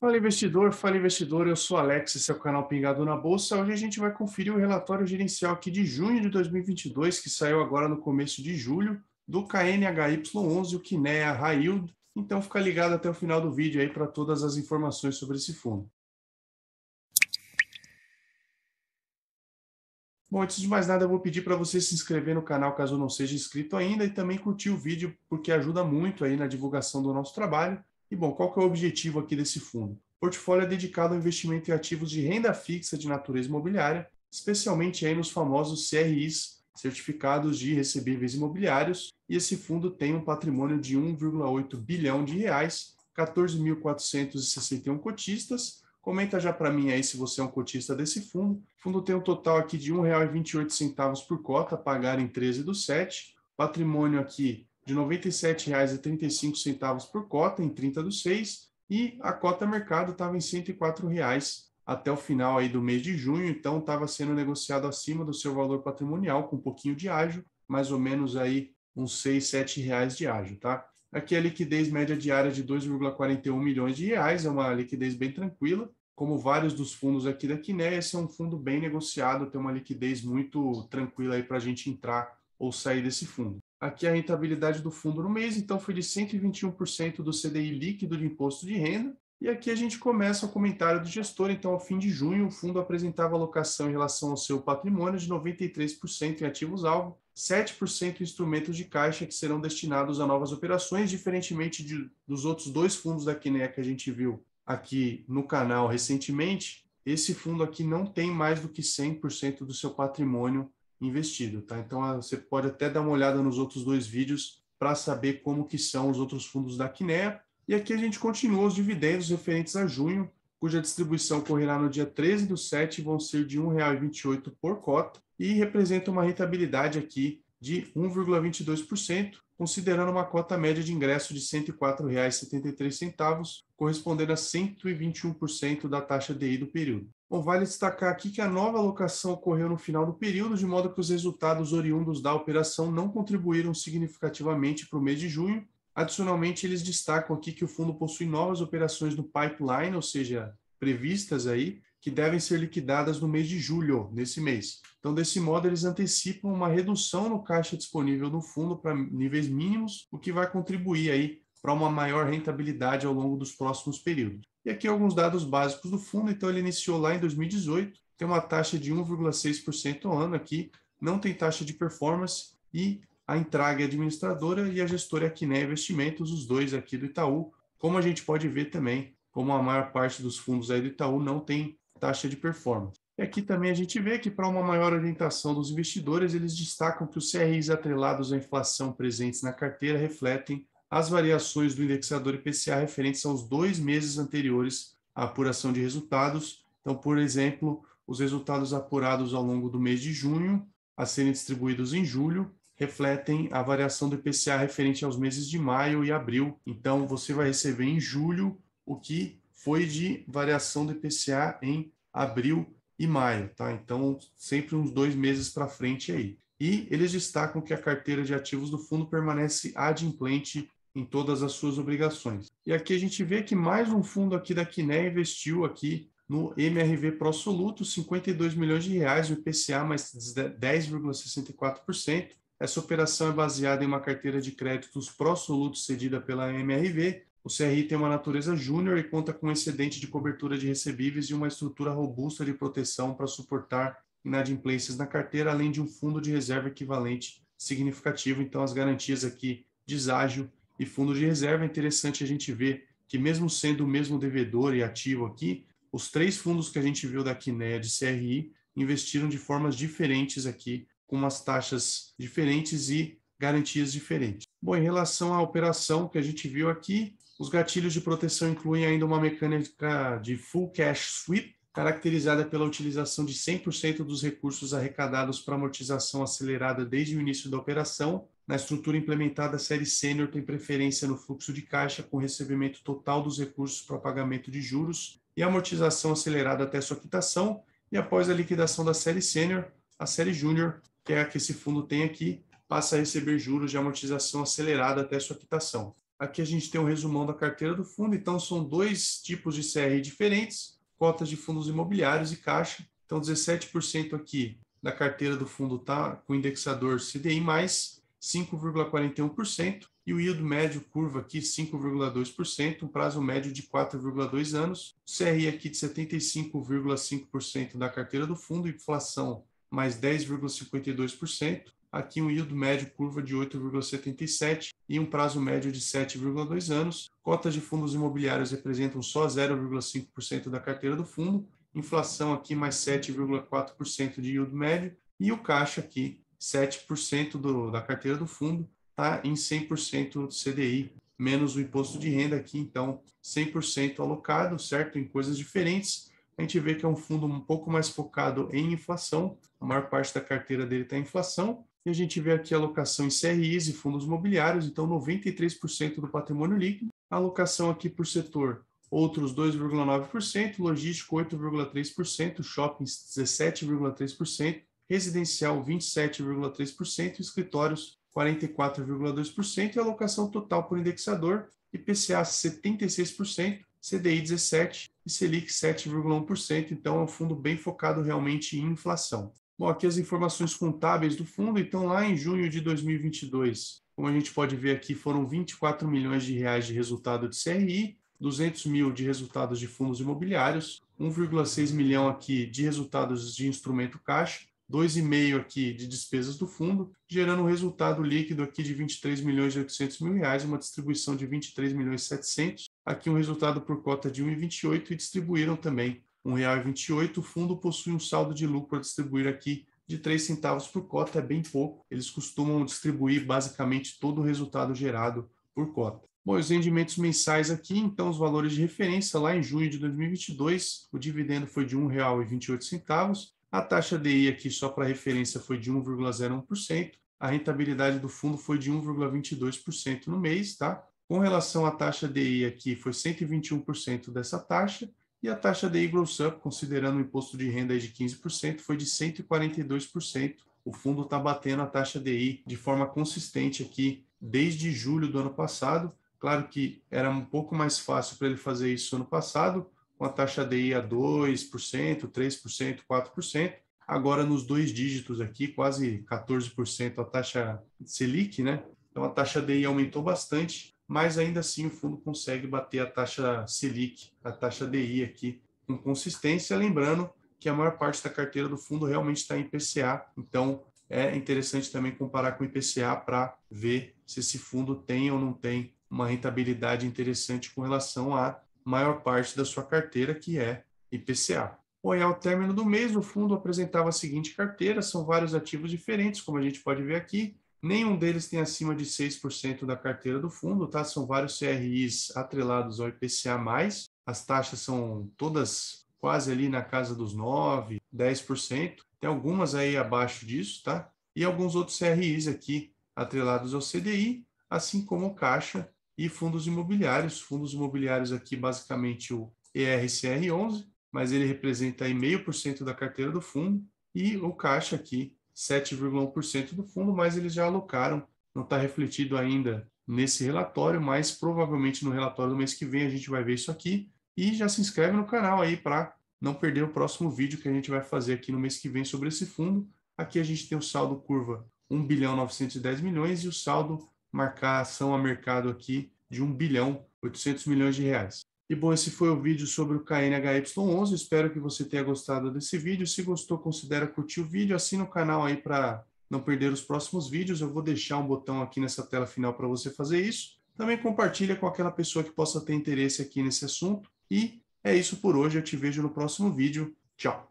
Fala investidor, fala investidor, eu sou Alex, esse é o canal Pingado na Bolsa. Hoje a gente vai conferir o relatório gerencial aqui de junho de 2022, que saiu agora no começo de julho, do KNHY11, o Kinea Raild. Então fica ligado até o final do vídeo aí para todas as informações sobre esse fundo. Bom, antes de mais nada, eu vou pedir para você se inscrever no canal caso não seja inscrito ainda e também curtir o vídeo, porque ajuda muito aí na divulgação do nosso trabalho. E bom, qual que é o objetivo aqui desse fundo? O portfólio é dedicado ao investimento em ativos de renda fixa de natureza imobiliária, especialmente aí nos famosos CRIs, certificados de recebíveis imobiliários, e esse fundo tem um patrimônio de 1,8 bilhão de reais, 14.461 cotistas. Comenta já para mim aí se você é um cotista desse fundo. O fundo tem um total aqui de R$ 1,28 por cota, pagar em 13 do 7. Patrimônio aqui de R$ 97,35 por cota em 30 do 6 e a cota mercado estava em R$ reais até o final aí do mês de junho, então estava sendo negociado acima do seu valor patrimonial com um pouquinho de ágio, mais ou menos aí uns R$ 6, R$ reais de ágio, tá? Aqui a liquidez média diária de 2,41 milhões de reais, é uma liquidez bem tranquila. Como vários dos fundos aqui da Quiné, esse é um fundo bem negociado, tem uma liquidez muito tranquila aí para a gente entrar ou sair desse fundo. Aqui é a rentabilidade do fundo no mês, então foi de 121% do CDI líquido de imposto de renda. E aqui a gente começa o comentário do gestor. Então, ao fim de junho, o fundo apresentava alocação em relação ao seu patrimônio de 93% em ativos-alvo, 7% em instrumentos de caixa que serão destinados a novas operações, diferentemente de, dos outros dois fundos da Kinea que a gente viu aqui no canal recentemente. Esse fundo aqui não tem mais do que 100% do seu patrimônio investido, tá? Então ah, você pode até dar uma olhada nos outros dois vídeos para saber como que são os outros fundos da Quinea. E aqui a gente continua os dividendos referentes a junho, cuja distribuição ocorrerá no dia 13 do 7 vão ser de R$ 1,28 por cota e representa uma rentabilidade aqui de 1,22%, considerando uma cota média de ingresso de R$ 104,73, correspondendo a 121% da taxa DI do período. Bom, vale destacar aqui que a nova alocação ocorreu no final do período, de modo que os resultados oriundos da operação não contribuíram significativamente para o mês de junho. Adicionalmente, eles destacam aqui que o fundo possui novas operações no pipeline, ou seja, previstas aí, que devem ser liquidadas no mês de julho, nesse mês. Então, desse modo, eles antecipam uma redução no caixa disponível do fundo para níveis mínimos, o que vai contribuir aí para uma maior rentabilidade ao longo dos próximos períodos. E aqui alguns dados básicos do fundo. Então, ele iniciou lá em 2018, tem uma taxa de 1,6% ao ano aqui, não tem taxa de performance e a Entrague Administradora e a gestora é Aquiné Investimentos, os dois aqui do Itaú. Como a gente pode ver também, como a maior parte dos fundos aí do Itaú não tem taxa de performance. E aqui também a gente vê que, para uma maior orientação dos investidores, eles destacam que os CRIs atrelados à inflação presentes na carteira refletem as variações do indexador IPCA referentes aos dois meses anteriores à apuração de resultados. Então, por exemplo, os resultados apurados ao longo do mês de junho, a serem distribuídos em julho, refletem a variação do IPCA referente aos meses de maio e abril. Então, você vai receber em julho o que foi de variação do IPCA em abril e maio, tá? Então, sempre uns dois meses para frente aí. E eles destacam que a carteira de ativos do fundo permanece adimplente em todas as suas obrigações. E aqui a gente vê que mais um fundo aqui da Kiné investiu aqui no MRV Pro Soluto, 52 milhões de reais, o IPCA mais 10,64%. Essa operação é baseada em uma carteira de créditos Pro Soluto cedida pela MRV. O CRI tem uma natureza júnior e conta com um excedente de cobertura de recebíveis e uma estrutura robusta de proteção para suportar inadimplências na carteira, além de um fundo de reserva equivalente significativo. Então, as garantias aqui deságio e fundo de reserva é interessante a gente ver que mesmo sendo o mesmo devedor e ativo aqui, os três fundos que a gente viu da Quinéia de CRI investiram de formas diferentes aqui, com umas taxas diferentes e garantias diferentes. Bom, em relação à operação que a gente viu aqui, os gatilhos de proteção incluem ainda uma mecânica de full cash sweep, caracterizada pela utilização de 100% dos recursos arrecadados para amortização acelerada desde o início da operação. Na estrutura implementada, a série sênior tem preferência no fluxo de caixa com recebimento total dos recursos para pagamento de juros e amortização acelerada até sua quitação. E após a liquidação da série sênior, a série júnior, que é a que esse fundo tem aqui, passa a receber juros de amortização acelerada até sua quitação. Aqui a gente tem um resumão da carteira do fundo, então são dois tipos de CR diferentes cotas de fundos imobiliários e caixa. Então, 17% aqui da carteira do fundo está com indexador CDI, 5,41%, e o yield médio curva aqui 5,2%, um prazo médio de 4,2 anos, CRI aqui de 75,5% da carteira do fundo, inflação mais 10,52%, aqui um yield médio curva de 8,77 e um prazo médio de 7,2 anos. Cotas de fundos imobiliários representam só 0,5% da carteira do fundo, inflação aqui mais 7,4% de yield médio e o caixa aqui 7% do, da carteira do fundo está em 100% CDI, menos o imposto de renda aqui, então 100% alocado, certo? Em coisas diferentes. A gente vê que é um fundo um pouco mais focado em inflação, a maior parte da carteira dele está em inflação, e a gente vê aqui alocação em CRIs e fundos imobiliários, então 93% do patrimônio líquido. Alocação aqui por setor, outros 2,9%, logístico 8,3%, shoppings 17,3%, residencial 27,3%, escritórios 44,2% e alocação total por indexador, IPCA 76%, CDI 17% e Selic 7,1%. Então, é um fundo bem focado realmente em inflação. Bom, aqui as informações contábeis do fundo. Então, lá em junho de 2022, como a gente pode ver aqui, foram 24 milhões de reais de resultado de CRI, 200 mil de resultados de fundos imobiliários, 1,6 milhão aqui de resultados de instrumento caixa, 2,5 aqui de despesas do fundo, gerando um resultado líquido aqui de 23 milhões e 800 mil reais, uma distribuição de 23 milhões e 700, aqui um resultado por cota de 1,28 e distribuíram também 1,28, o fundo possui um saldo de lucro a distribuir aqui de 3 centavos por cota, é bem pouco. Eles costumam distribuir basicamente todo o resultado gerado por cota. Bom, os rendimentos mensais aqui, então, os valores de referência lá em junho de 2022, o dividendo foi de R$ 1,28, a taxa DI aqui só para referência foi de 1,01%, a rentabilidade do fundo foi de 1,22% no mês, tá? Com relação à taxa DI aqui, foi 121% dessa taxa, e a taxa de i Gross Up, considerando o imposto de renda de 15%, foi de 142%. O fundo está batendo a taxa de i de forma consistente aqui desde julho do ano passado. Claro que era um pouco mais fácil para ele fazer isso ano passado, com a taxa de i a 2%, 3%, 4%. Agora nos dois dígitos aqui, quase 14% a taxa Selic, né? Então a taxa DI aumentou bastante mas ainda assim o fundo consegue bater a taxa Selic, a taxa DI aqui com consistência, lembrando que a maior parte da carteira do fundo realmente está em IPCA, então é interessante também comparar com o IPCA para ver se esse fundo tem ou não tem uma rentabilidade interessante com relação à maior parte da sua carteira, que é IPCA. Bom, ao término do mês, o fundo apresentava a seguinte carteira, são vários ativos diferentes, como a gente pode ver aqui, Nenhum deles tem acima de 6% da carteira do fundo, tá? São vários CRIs atrelados ao IPCA+. As taxas são todas quase ali na casa dos 9, 10%. Tem algumas aí abaixo disso, tá? E alguns outros CRIs aqui atrelados ao CDI, assim como Caixa e fundos imobiliários. Fundos imobiliários aqui basicamente o ERCR11, mas ele representa aí meio por cento da carteira do fundo e o Caixa aqui 7,1% do fundo, mas eles já alocaram, não está refletido ainda nesse relatório, mas provavelmente no relatório do mês que vem a gente vai ver isso aqui. E já se inscreve no canal aí para não perder o próximo vídeo que a gente vai fazer aqui no mês que vem sobre esse fundo. Aqui a gente tem o saldo curva 1 bilhão 910 milhões e o saldo marcação a mercado aqui de 1 bilhão 800 milhões de reais. E bom, esse foi o vídeo sobre o KNHY11. Espero que você tenha gostado desse vídeo. Se gostou, considera curtir o vídeo, assina o canal aí para não perder os próximos vídeos. Eu vou deixar um botão aqui nessa tela final para você fazer isso. Também compartilha com aquela pessoa que possa ter interesse aqui nesse assunto. E é isso por hoje. Eu te vejo no próximo vídeo. Tchau.